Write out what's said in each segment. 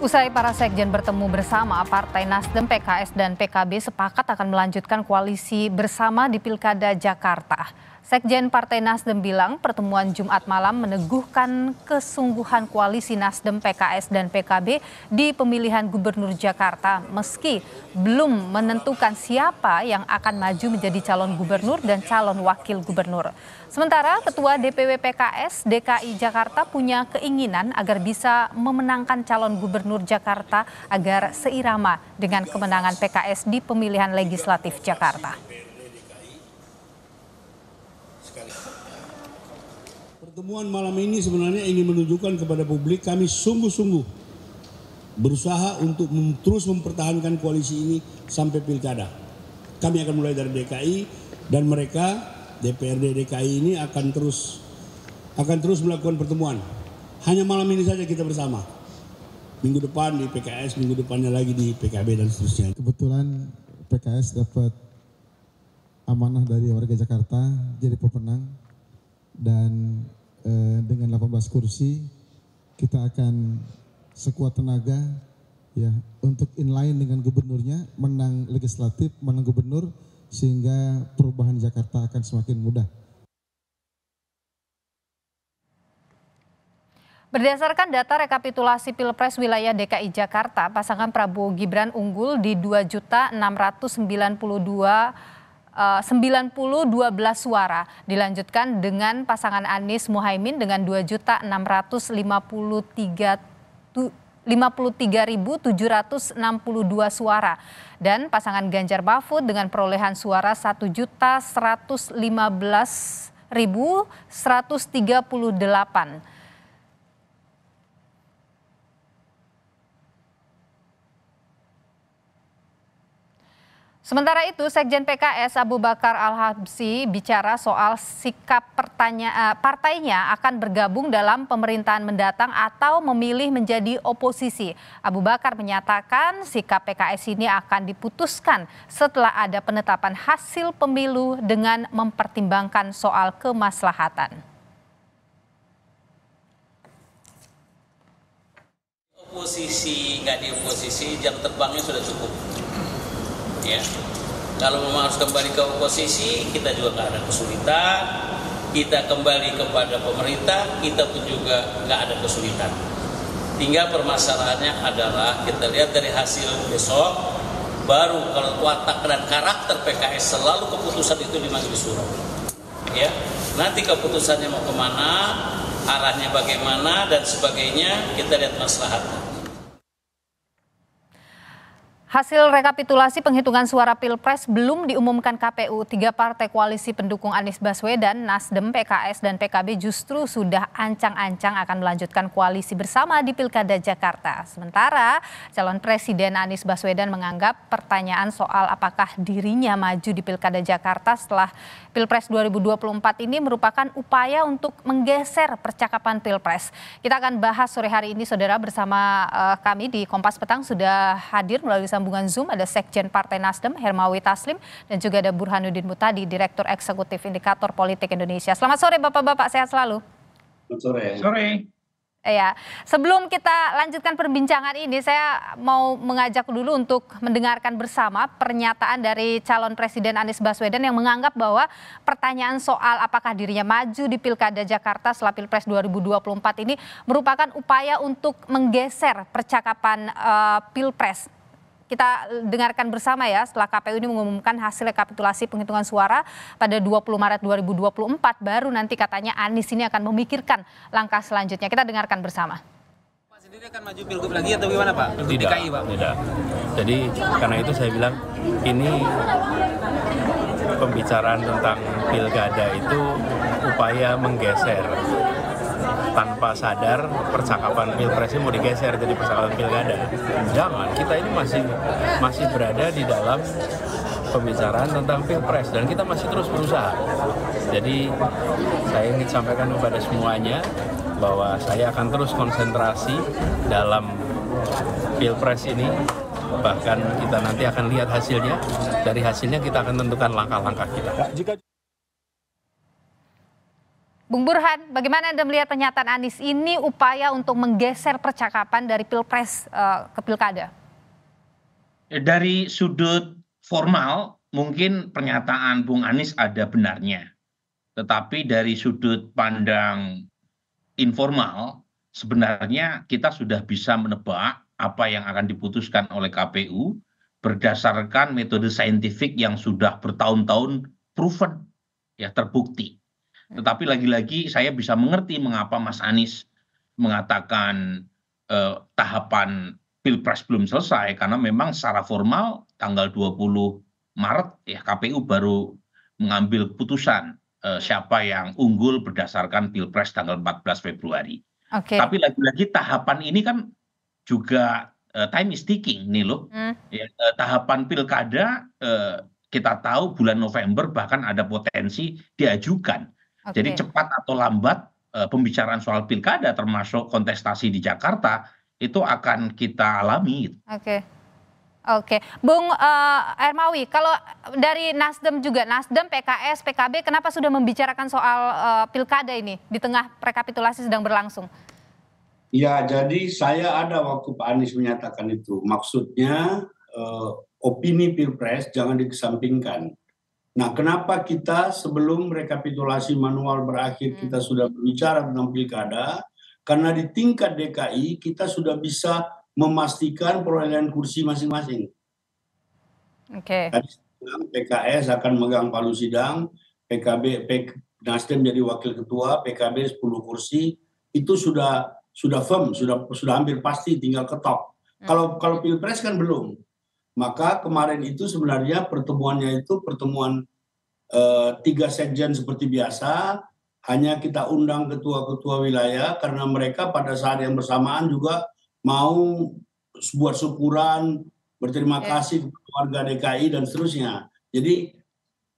Usai para sekjen bertemu bersama, Partai Nasdem, PKS, dan PKB sepakat akan melanjutkan koalisi bersama di Pilkada Jakarta. Sekjen Partai Nasdem bilang pertemuan Jumat malam meneguhkan kesungguhan koalisi Nasdem, PKS, dan PKB di pemilihan Gubernur Jakarta meski belum menentukan siapa yang akan maju menjadi calon gubernur dan calon wakil gubernur. Sementara Ketua DPW PKS DKI Jakarta punya keinginan agar bisa memenangkan calon gubernur Jakarta agar seirama dengan kemenangan PKS di pemilihan legislatif Jakarta. Pertemuan malam ini sebenarnya ingin menunjukkan kepada publik kami sungguh-sungguh berusaha untuk terus mempertahankan koalisi ini sampai pilkada. Kami akan mulai dari DKI dan mereka DPRD DKI ini akan terus akan terus melakukan pertemuan. Hanya malam ini saja kita bersama. Minggu depan di PKS, minggu depannya lagi di PKB dan seterusnya. Kebetulan PKS dapat amanah dari warga Jakarta jadi pemenang dan eh, dengan 18 kursi kita akan sekuat tenaga ya untuk inline dengan gubernurnya menang legislatif, menang gubernur sehingga perubahan Jakarta akan semakin mudah. Berdasarkan data rekapitulasi Pilpres wilayah DKI Jakarta, pasangan Prabowo Gibran unggul di 2.692 90 eh, 12 suara. Dilanjutkan dengan pasangan Anies Muhaimin dengan 2.653 juta puluh 53.762 suara dan pasangan Ganjar Mahfud dengan perolehan suara 1.115.138 Sementara itu, Sekjen PKS Abu Bakar Al-Habsi bicara soal sikap pertanya, eh, partainya akan bergabung dalam pemerintahan mendatang atau memilih menjadi oposisi. Abu Bakar menyatakan sikap PKS ini akan diputuskan setelah ada penetapan hasil pemilu dengan mempertimbangkan soal kemaslahatan. Oposisi, nggak di oposisi, jam terbangnya sudah cukup ya kalau memang harus kembali ke oposisi kita juga nggak ada kesulitan kita kembali kepada pemerintah kita pun juga nggak ada kesulitan tinggal permasalahannya adalah kita lihat dari hasil besok baru kalau watak dan karakter PKS selalu keputusan itu di majelis Suro ya nanti keputusannya mau kemana arahnya bagaimana dan sebagainya kita lihat maslahatnya Hasil rekapitulasi penghitungan suara Pilpres belum diumumkan KPU. Tiga partai koalisi pendukung Anies Baswedan, Nasdem, PKS, dan PKB justru sudah ancang-ancang akan melanjutkan koalisi bersama di Pilkada Jakarta. Sementara calon Presiden Anies Baswedan menganggap pertanyaan soal apakah dirinya maju di Pilkada Jakarta setelah Pilpres 2024 ini merupakan upaya untuk menggeser percakapan Pilpres. Kita akan bahas sore hari ini, Saudara, bersama eh, kami di Kompas Petang sudah hadir melalui sambungan Zoom ada Sekjen Partai Nasdem Hermawi Taslim dan juga ada Burhanuddin Mutadi, Direktur Eksekutif Indikator Politik Indonesia. Selamat sore Bapak-bapak, sehat selalu. Selamat sore. Sore. Ya, sebelum kita lanjutkan perbincangan ini, saya mau mengajak dulu untuk mendengarkan bersama pernyataan dari calon presiden Anies Baswedan yang menganggap bahwa pertanyaan soal apakah dirinya maju di Pilkada Jakarta setelah Pilpres 2024 ini merupakan upaya untuk menggeser percakapan uh, Pilpres kita dengarkan bersama ya setelah KPU ini mengumumkan hasil rekapitulasi penghitungan suara pada 20 Maret 2024 baru nanti katanya Anies ini akan memikirkan langkah selanjutnya. Kita dengarkan bersama. Pak sendiri akan maju pilgub lagi atau gimana Pak? Pilgub tidak, DKI Pak? Tidak. Jadi karena itu saya bilang ini pembicaraan tentang pilkada itu upaya menggeser tanpa sadar percakapan pilpres ini mau digeser jadi percakapan pilkada. Jangan, kita ini masih masih berada di dalam pembicaraan tentang pilpres dan kita masih terus berusaha. Jadi saya ingin sampaikan kepada semuanya bahwa saya akan terus konsentrasi dalam pilpres ini bahkan kita nanti akan lihat hasilnya dari hasilnya kita akan tentukan langkah-langkah kita. Bung Burhan, bagaimana Anda melihat pernyataan Anies ini upaya untuk menggeser percakapan dari pilpres uh, ke pilkada? Dari sudut formal, mungkin pernyataan Bung Anies ada benarnya. Tetapi dari sudut pandang informal, sebenarnya kita sudah bisa menebak apa yang akan diputuskan oleh KPU berdasarkan metode saintifik yang sudah bertahun-tahun proven, ya terbukti tetapi lagi lagi saya bisa mengerti mengapa mas anies mengatakan eh, tahapan pilpres belum selesai karena memang secara formal tanggal 20 Maret ya KPU baru mengambil keputusan eh, hmm. siapa yang unggul berdasarkan pilpres tanggal 14 Februari. Okay. Tapi lagi-lagi tahapan ini kan juga eh, time is ticking nih loh. Hmm. Ya, eh, tahapan pilkada eh, kita tahu bulan November bahkan ada potensi diajukan jadi cepat atau lambat eh, pembicaraan soal pilkada termasuk kontestasi di jakarta itu akan kita alami gitu. Oke, oke, Bung uh, Ermawi, kalau dari Nasdem juga, Nasdem, PKS, PKB, kenapa sudah membicarakan soal uh, pilkada ini di tengah rekapitulasi sedang berlangsung? Ya, jadi saya ada waktu Pak Anies menyatakan itu. Maksudnya, uh, opini pilpres jangan dikesampingkan. Nah, kenapa kita sebelum rekapitulasi manual berakhir kita hmm. sudah berbicara tentang pilkada? Karena di tingkat DKI kita sudah bisa memastikan perolehan kursi masing-masing. Oke. Okay. PKS akan megang palu sidang, PKB, PK, Nasdem jadi wakil ketua, PKB 10 kursi, itu sudah sudah firm, sudah sudah hampir pasti tinggal ketok. Hmm. Kalau kalau pilpres kan belum. Maka kemarin itu sebenarnya pertemuannya itu pertemuan eh, tiga sekjen seperti biasa, hanya kita undang ketua-ketua wilayah karena mereka pada saat yang bersamaan juga mau sebuah syukuran, berterima iya. kasih kepada warga DKI dan seterusnya. Jadi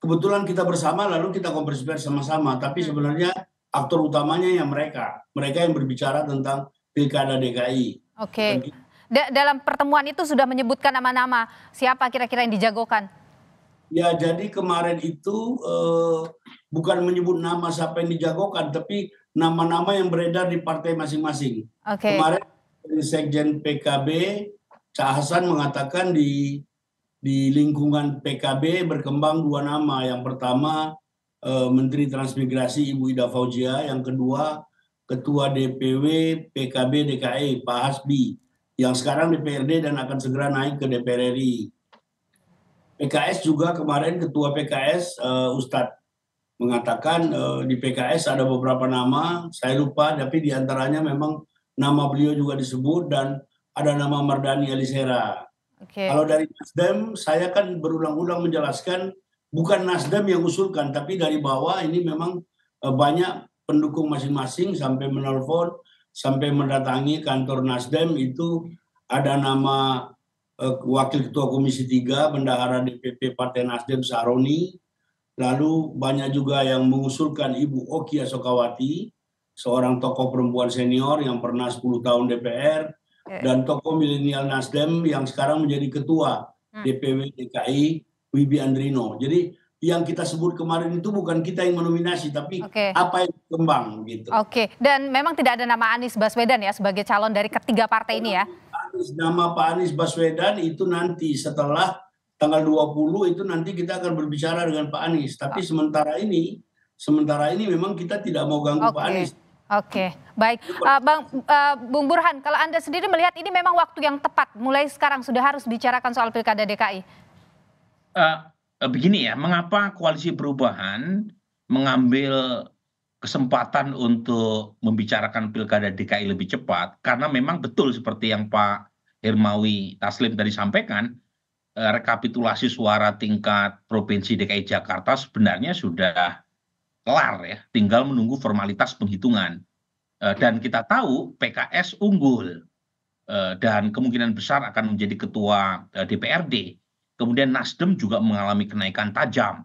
kebetulan kita bersama lalu kita konversi pers sama-sama, tapi hmm. sebenarnya aktor utamanya yang mereka, mereka yang berbicara tentang pilkada DKI. Oke. Okay da dalam pertemuan itu sudah menyebutkan nama-nama siapa kira-kira yang dijagokan? Ya, jadi kemarin itu uh, bukan menyebut nama siapa yang dijagokan, tapi nama-nama yang beredar di partai masing-masing. Okay. Kemarin Sekjen PKB Cak Hasan mengatakan di di lingkungan PKB berkembang dua nama. Yang pertama uh, Menteri Transmigrasi Ibu Ida Fauzia, yang kedua Ketua DPW PKB DKI e, Pak Hasbi yang sekarang di PRD dan akan segera naik ke DPR RI. PKS juga kemarin ketua PKS uh, eh, Ustadz mengatakan uh, di PKS ada beberapa nama, saya lupa tapi diantaranya memang nama beliau juga disebut dan ada nama Mardani Alisera. Okay. Kalau dari Nasdem, saya kan berulang-ulang menjelaskan bukan Nasdem yang usulkan, tapi dari bawah ini memang eh, banyak pendukung masing-masing sampai menelpon sampai mendatangi kantor Nasdem itu ada nama eh, Wakil Ketua Komisi 3 Bendahara DPP Partai Nasdem Saroni, lalu banyak juga yang mengusulkan Ibu Oki Asokawati, seorang tokoh perempuan senior yang pernah 10 tahun DPR, dan tokoh milenial Nasdem yang sekarang menjadi Ketua hmm. DPW DKI Wibi Andrino. Jadi yang kita sebut kemarin itu bukan kita yang menominasi tapi okay. apa yang berkembang gitu. Oke, okay. dan memang tidak ada nama Anies Baswedan ya sebagai calon dari ketiga partai ini ya. Anies, nama Pak Anies Baswedan itu nanti setelah tanggal 20 itu nanti kita akan berbicara dengan Pak Anies, tapi oh. sementara ini sementara ini memang kita tidak mau ganggu okay. Pak Anies. Oke, okay. baik, uh, bang uh, Bung Burhan, kalau anda sendiri melihat ini memang waktu yang tepat, mulai sekarang sudah harus bicarakan soal pilkada DKI. Uh, eh, Eh, begini ya mengapa koalisi perubahan mengambil kesempatan untuk membicarakan pilkada DKI lebih cepat karena memang betul seperti yang Pak Hermawi Taslim tadi sampaikan eh, rekapitulasi suara tingkat provinsi DKI Jakarta sebenarnya sudah kelar ya, tinggal menunggu formalitas penghitungan. Eh, dan kita tahu PKS unggul dan kemungkinan besar akan menjadi ketua DPRD kemudian nasdem juga mengalami kenaikan tajam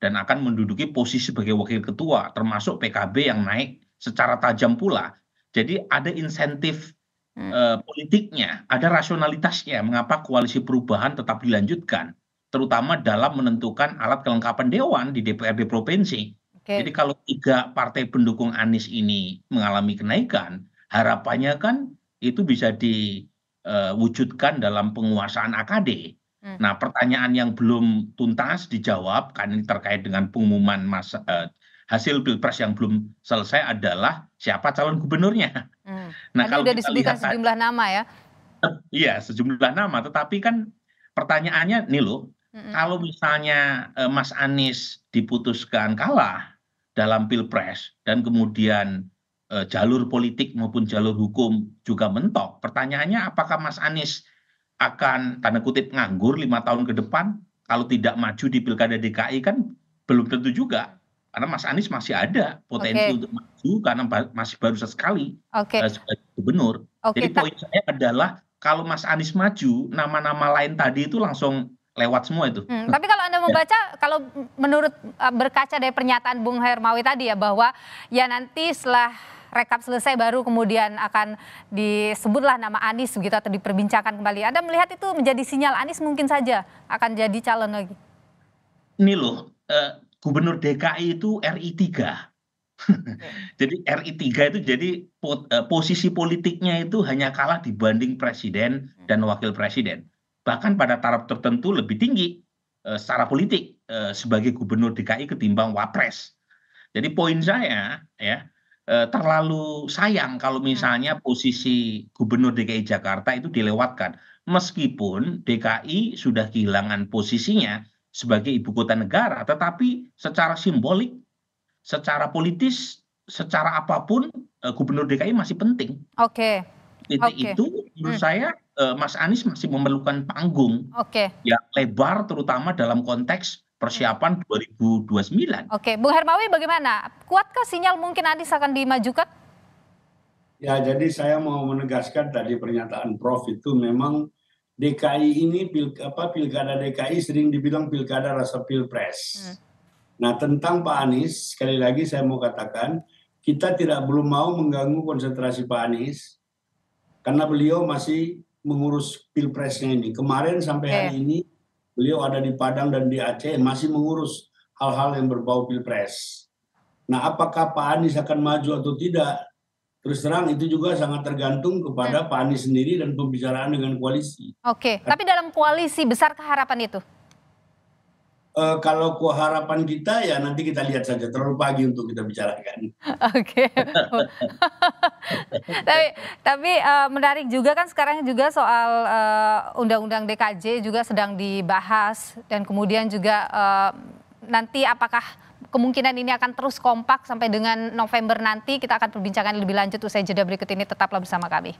dan akan menduduki posisi sebagai wakil ketua termasuk pkb yang naik secara tajam pula jadi ada insentif hmm. uh, politiknya ada rasionalitasnya mengapa koalisi perubahan tetap dilanjutkan terutama dalam menentukan alat kelengkapan dewan di DPRD provinsi okay. jadi kalau tiga partai pendukung Anies ini mengalami kenaikan harapannya kan itu bisa diwujudkan eh, dalam penguasaan AKD Hmm. nah pertanyaan yang belum tuntas dijawab karena ini terkait dengan pengumuman eh, hasil pilpres yang belum selesai adalah siapa calon gubernurnya hmm. nah kalau sudah disebutkan sejumlah nama ya iya sejumlah nama tetapi kan pertanyaannya nih loh hmm Kalau misalnya eh, Mas Anies diputuskan kalah dalam pilpres dan kemudian eh, jalur politik maupun jalur hukum juga mentok, pertanyaannya apakah Mas Anies akan tanda kutip nganggur lima tahun ke depan kalau tidak maju di pilkada DKI kan belum tentu juga karena Mas Anies masih ada potensi okay. untuk maju karena masih baru sekali okay. Eh, sebagai gubernur. Okay, Jadi poin saya adalah kalau Mas Anies maju, nama-nama lain tadi itu langsung lewat semua itu. Hmm, tapi kalau Anda membaca, ya. kalau menurut eh, berkaca dari pernyataan Bung Hermawi tadi ya bahwa ya nanti setelah rekap selesai baru kemudian akan disebutlah nama Anies begitu atau diperbincangkan kembali. Anda melihat itu menjadi sinyal Anies mungkin saja akan jadi calon lagi? Ini loh, eh, Gubernur DKI itu RI 3. jadi RI 3 itu jadi eh, posisi politiknya itu hanya kalah dibanding presiden dan wakil presiden. Bahkan pada taraf tertentu lebih tinggi eh, secara politik eh, sebagai gubernur DKI ketimbang wapres. Jadi poin saya ya Eh, terlalu sayang kalau hmm. misalnya posisi gubernur DKI Jakarta itu dilewatkan. Meskipun DKI sudah kehilangan posisinya sebagai ibu kota negara, tetapi secara simbolik, secara politis, secara apapun eh, gubernur DKI masih penting. Oke. Okay. Titik okay. itu menurut hmm. saya eh, Mas Anies masih memerlukan panggung okay. yang lebar terutama dalam konteks persiapan 2029. Oke, Bu Hermawi bagaimana? Kuatkah sinyal mungkin Anies akan dimajukan? Ya, jadi saya mau menegaskan tadi pernyataan Prof itu memang DKI ini pil, apa pilkada DKI sering dibilang pilkada rasa pilpres. Hmm. Nah, tentang Pak Anies sekali lagi saya mau katakan kita tidak belum mau mengganggu konsentrasi Pak Anies karena beliau masih mengurus pilpresnya ini. Kemarin sampai hari hari ini Beliau ada di Padang dan di Aceh masih mengurus hal-hal yang berbau pilpres. Nah, apakah Pak Anies akan maju atau tidak? Terus terang itu juga sangat tergantung kepada hmm. Pak Anies sendiri dan pembicaraan dengan koalisi. Oke, okay. tapi dalam koalisi besar keharapan itu? uh, kalau harapan kita ya nanti kita lihat saja terlalu pagi untuk kita bicarakan. Oke. Okay. tapi tapi uh, menarik juga kan sekarang juga soal eh, undang-undang DKJ juga sedang dibahas dan kemudian juga uh, nanti apakah kemungkinan ini akan terus kompak sampai dengan November nanti kita akan perbincangan lebih lanjut usai jeda berikut ini tetaplah bersama kami.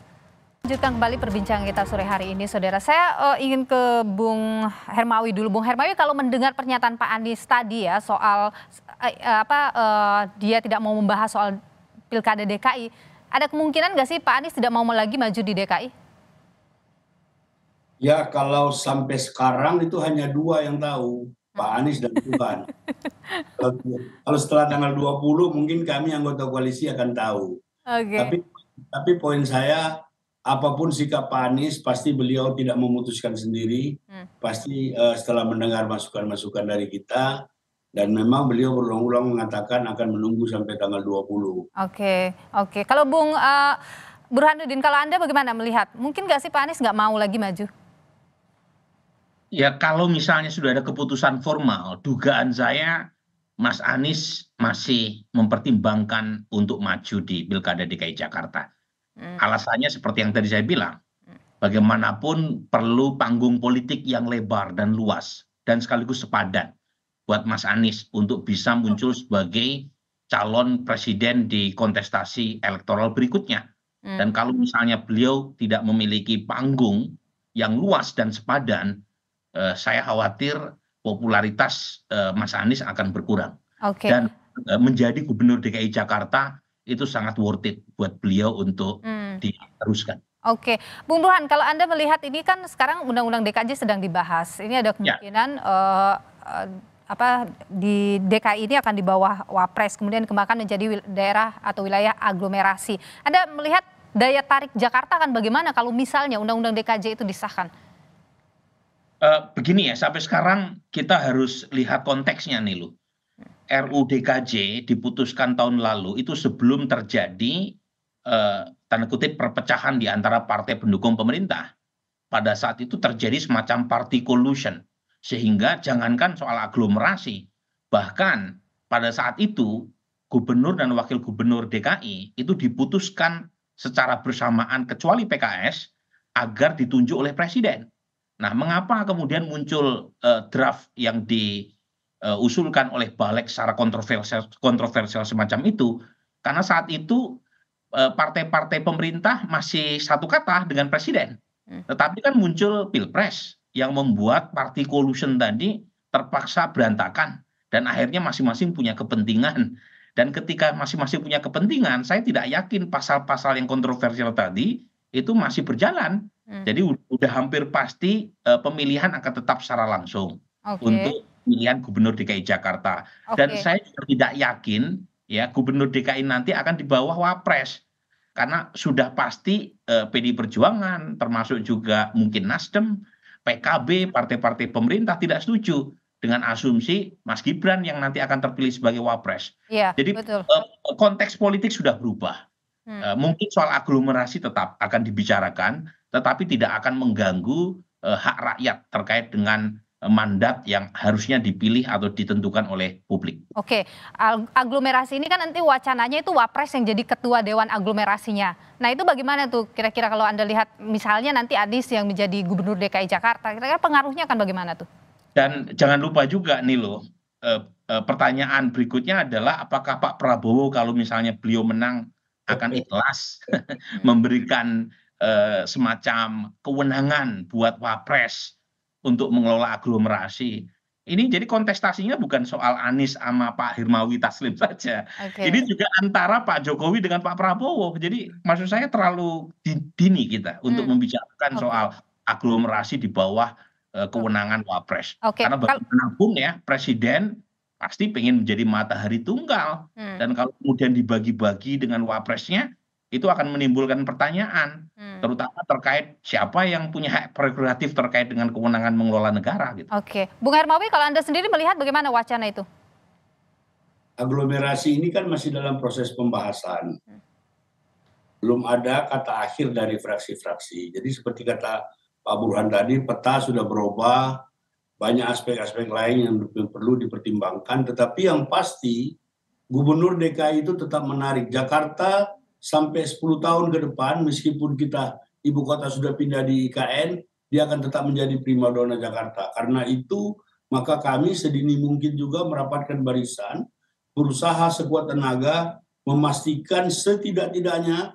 Lanjutkan kembali perbincangan kita sore hari ini, saudara. Saya uh, ingin ke Bung Hermawi dulu. Bung Hermawi, kalau mendengar pernyataan Pak Anies tadi ya soal uh, apa uh, dia tidak mau membahas soal pilkada DKI, ada kemungkinan nggak sih Pak Anies tidak mau lagi maju di DKI? Ya kalau sampai sekarang itu hanya dua yang tahu. Pak hmm. Anies dan Tuhan. Kalau setelah tanggal 20 mungkin kami anggota koalisi akan tahu. Okay. Tapi tapi poin saya apapun sikap Pak Anies pasti beliau tidak memutuskan sendiri, hmm. pasti uh, setelah mendengar masukan-masukan dari kita dan memang beliau berulang-ulang mengatakan akan menunggu sampai tanggal 20. Oke, okay, oke. Okay. Kalau Bung uh, Burhanuddin, kalau Anda bagaimana melihat? Mungkin nggak sih Pak Anies nggak mau lagi maju? Ya kalau misalnya sudah ada keputusan formal, dugaan saya Mas Anies masih mempertimbangkan untuk maju di Pilkada DKI Jakarta. Hmm. alasannya seperti yang tadi saya bilang hmm. bagaimanapun perlu panggung politik yang lebar dan luas dan sekaligus sepadan buat Mas Anies untuk bisa muncul hmm. sebagai calon presiden di kontestasi elektoral berikutnya. Dan kalau misalnya beliau tidak memiliki panggung yang luas dan sepadan, eh, saya khawatir popularitas eh, Mas Anies akan berkurang. Okay. Dan eh, menjadi gubernur DKI Jakarta itu sangat worth it buat beliau untuk hmm. diteruskan. Oke, Bung Burhan, kalau Anda melihat ini kan sekarang Undang-Undang DKJ sedang dibahas. Ini ada ya. kemungkinan ya. uh, uh, apa di DKI ini akan di bawah Wapres, kemudian kemakan menjadi daerah atau wilayah aglomerasi. Anda melihat daya tarik Jakarta akan bagaimana kalau misalnya Undang-Undang DKJ itu disahkan? Uh, begini ya, sampai sekarang kita harus lihat konteksnya nih loh rudkj diputuskan tahun lalu itu sebelum terjadi eh, tanda kutip perpecahan di antara partai pendukung pemerintah pada saat itu terjadi semacam party collusion sehingga jangankan soal aglomerasi bahkan pada saat itu gubernur dan wakil gubernur DKI itu diputuskan secara bersamaan kecuali PKS agar ditunjuk oleh presiden. Nah, mengapa kemudian muncul eh, draft yang di Eh, usulkan oleh Balek secara kontroversial semacam itu karena saat itu eh, partai partai pemerintah masih satu kata dengan presiden hmm. tetapi kan muncul pilpres yang membuat party collusion tadi terpaksa berantakan dan akhirnya masing-masing punya kepentingan dan ketika masing-masing punya kepentingan saya tidak yakin pasal-pasal yang kontroversial tadi itu masih berjalan hmm. jadi udah hampir pasti uh, pemilihan akan tetap secara langsung okay. untuk pemilihan gubernur DKI Jakarta dan saya tidak yakin ya gubernur DKI nanti akan di bawah wapres karena sudah pasti eh, PD Perjuangan termasuk juga mungkin Nasdem, PKB, partai-partai pemerintah tidak setuju dengan asumsi Mas Gibran yang nanti akan terpilih sebagai wapres. Ya, Jadi Eh, konteks politik sudah berubah. Hmm. Eh, mungkin soal aglomerasi tetap akan dibicarakan, tetapi tidak akan mengganggu eh, hak rakyat terkait dengan mandat yang harusnya dipilih atau ditentukan oleh publik. Oke, aglomerasi ini kan nanti wacananya itu wapres yang jadi ketua dewan aglomerasinya. Nah itu bagaimana tuh kira-kira kalau anda lihat misalnya nanti Anies yang menjadi gubernur DKI Jakarta, kira-kira pengaruhnya akan bagaimana tuh? Dan jangan lupa juga nih loh, eh, eh, pertanyaan berikutnya adalah apakah Pak Prabowo kalau misalnya beliau menang akan ikhlas memberikan eh, semacam kewenangan buat wapres untuk mengelola aglomerasi ini jadi kontestasinya bukan soal Anies sama Pak Hirmawi Taslim saja. Okay. Ini juga antara Pak Jokowi dengan Pak Prabowo. Jadi maksud saya terlalu dini kita untuk hmm. membicarakan okay. soal aglomerasi di bawah uh, kewenangan Wapres. Okay. Karena bagaimanapun ya presiden pasti ingin menjadi matahari tunggal. Hmm. Dan kalau kemudian dibagi-bagi dengan Wapresnya, itu akan menimbulkan pertanyaan hmm. terutama terkait siapa yang punya hak prerogatif terkait dengan kewenangan mengelola negara gitu. Oke, Bung Hermawi kalau Anda sendiri melihat bagaimana wacana itu? Aglomerasi ini kan masih dalam proses pembahasan. Hmm. Belum ada kata akhir dari fraksi-fraksi. Jadi seperti kata Pak Burhan tadi, peta sudah berubah, banyak aspek-aspek lain yang perlu dipertimbangkan, tetapi yang pasti Gubernur DKI itu tetap menarik Jakarta sampai 10 tahun ke depan meskipun kita ibu kota sudah pindah di IKN, dia akan tetap menjadi primadona Jakarta. Karena itu, maka kami sedini mungkin juga merapatkan barisan, berusaha sekuat tenaga memastikan setidak-tidaknya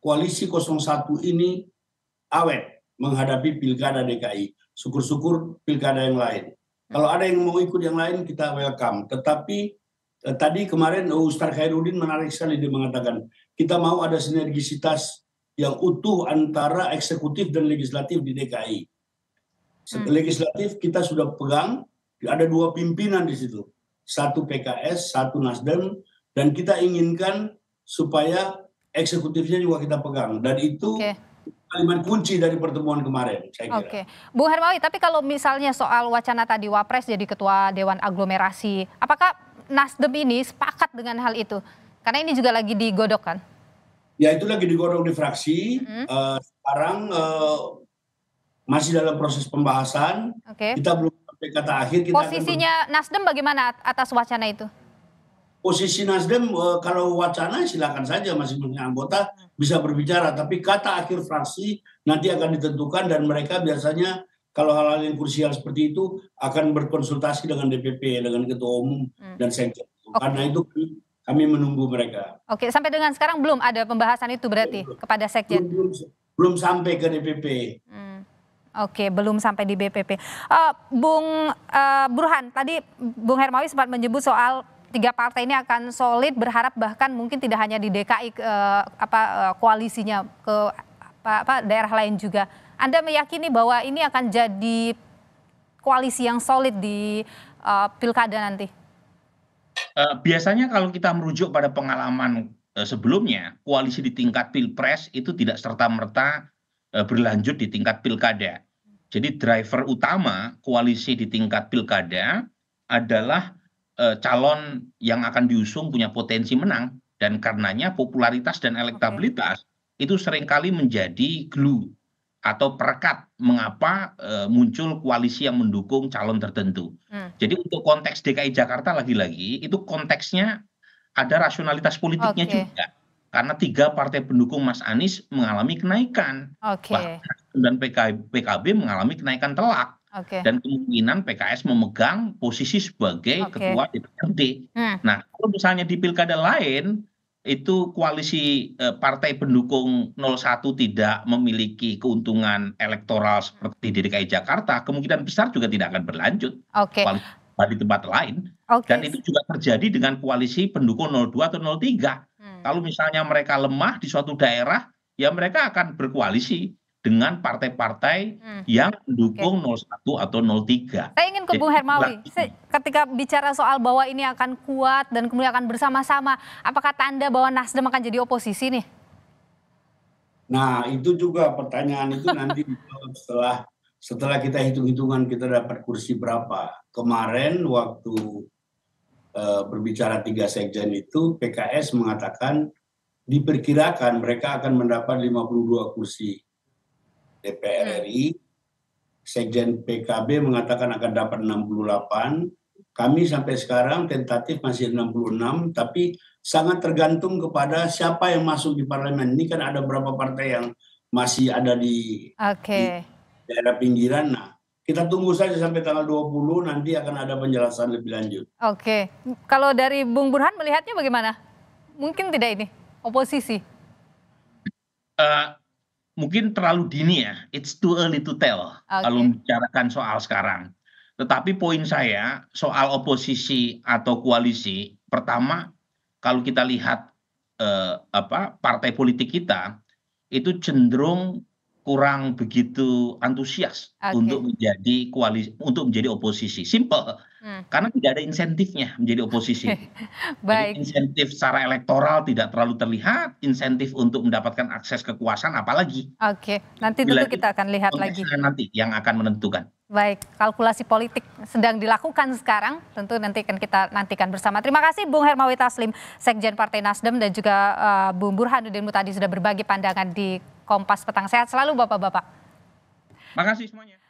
koalisi 01 ini awet menghadapi pilkada DKI. Syukur-syukur pilkada yang lain. Kalau ada yang mau ikut yang lain, kita welcome. Tetapi eh, tadi kemarin oh, Ustaz Khairuddin menarik sekali dia mengatakan, kita mau ada sinergisitas yang utuh antara eksekutif dan legislatif di DKI. Hmm. Legislatif kita sudah pegang, ada dua pimpinan di situ. Satu PKS, satu Nasdem, dan kita inginkan supaya eksekutifnya juga kita pegang. Dan itu okay kalimat kunci dari pertemuan kemarin. Saya kira. Oke, Bu Hermawi, tapi kalau misalnya soal wacana tadi Wapres jadi ketua Dewan Aglomerasi, apakah Nasdem ini sepakat dengan hal itu? Karena ini juga lagi digodok kan? Ya itu lagi digodok di fraksi. Hmm. Uh, sekarang uh, masih dalam proses pembahasan. Okay. Kita belum sampai kata akhir. Kita Posisinya akan... Nasdem bagaimana atas wacana itu? Posisi Nasdem uh, kalau wacana silakan saja masih punya anggota bisa berbicara. Tapi kata akhir fraksi nanti akan ditentukan dan mereka biasanya kalau hal-hal yang krusial seperti itu akan berkonsultasi dengan DPP, dengan ketua umum hmm. dan sekjen. Okay. Karena itu kan kami menunggu mereka. Oke, sampai dengan sekarang belum ada pembahasan itu berarti belum, kepada sekjen. Belum, belum, belum sampai ke DPP. Hmm. Oke, belum sampai di BPP. Uh, eh, Bung uh, Burhan, tadi Bung Hermawi sempat menyebut soal tiga partai ini akan solid, berharap bahkan mungkin tidak hanya di DKI uh, eh, apa uh, koalisinya ke apa, apa daerah lain juga. Anda meyakini bahwa ini akan jadi koalisi yang solid di uh, pilkada nanti? Eh, biasanya kalau kita merujuk pada pengalaman eh, sebelumnya koalisi di tingkat pilpres itu tidak serta merta eh, berlanjut di tingkat pilkada. Jadi driver utama koalisi di tingkat pilkada adalah calon yang akan diusung punya potensi menang dan karenanya popularitas dan elektabilitas okay. itu seringkali menjadi glue atau perekat mengapa e, muncul koalisi yang mendukung calon tertentu. Hmm. Jadi untuk konteks DKI Jakarta lagi-lagi itu konteksnya ada rasionalitas politiknya okay. juga. Karena tiga partai pendukung Mas Anies mengalami kenaikan. Okay. Bahkan dan PKB, PKB mengalami kenaikan telak. Okay. Dan kemungkinan PKS memegang posisi sebagai okay. ketua DPRD. Hmm. Nah, kalau misalnya di pilkada lain itu koalisi eh, partai pendukung 01 tidak memiliki keuntungan elektoral seperti di DKI Jakarta, kemungkinan besar juga tidak akan berlanjut di tempat lain. Okay. Dan itu juga terjadi dengan koalisi pendukung 02 atau 03. Hmm. Kalau misalnya mereka lemah di suatu daerah, ya mereka akan berkoalisi dengan partai-partai hmm. yang mendukung satu atau tiga. Saya ingin ke Bu Hermawi, ketika bicara soal bahwa ini akan kuat dan kemudian akan bersama-sama, apakah tanda bahwa Nasdem akan jadi oposisi nih? Nah itu juga pertanyaan itu nanti setelah setelah kita hitung-hitungan kita dapat kursi berapa. Kemarin waktu uh, berbicara tiga sekjen itu PKS mengatakan diperkirakan mereka akan mendapat 52 kursi. DPR hmm. RI, Sekjen PKB mengatakan akan dapat 68, kami sampai sekarang tentatif masih 66, tapi sangat tergantung kepada siapa yang masuk di parlemen. Ini kan ada beberapa partai yang masih ada di, okay. di daerah pinggiran. Nah, kita tunggu saja sampai tanggal 20 nanti akan ada penjelasan lebih lanjut. Oke, kalau dari Bung Burhan melihatnya bagaimana? Mungkin tidak ini oposisi. Uh, mungkin terlalu dini ya, it's too early to tell okay. kalau membicarakan soal sekarang. Tetapi poin saya soal oposisi atau koalisi, pertama kalau kita lihat eh, apa partai politik kita itu cenderung kurang begitu antusias okay. untuk menjadi koalisi untuk menjadi oposisi. Simple. Hmm. Karena tidak ada insentifnya menjadi oposisi. Baik. Jadi insentif secara elektoral tidak terlalu terlihat, insentif untuk mendapatkan akses kekuasaan apalagi. Oke, nanti tentu kita akan lihat lagi. Nanti yang akan menentukan. Baik, kalkulasi politik sedang dilakukan sekarang, tentu nanti akan kita nantikan bersama. Terima kasih Bung Hermawi Taslim, Sekjen Partai Nasdem dan juga uh, Bung Burhanuddin Mutadi sudah berbagi pandangan di Kompas Petang Sehat selalu Bapak-bapak. Terima kasih semuanya.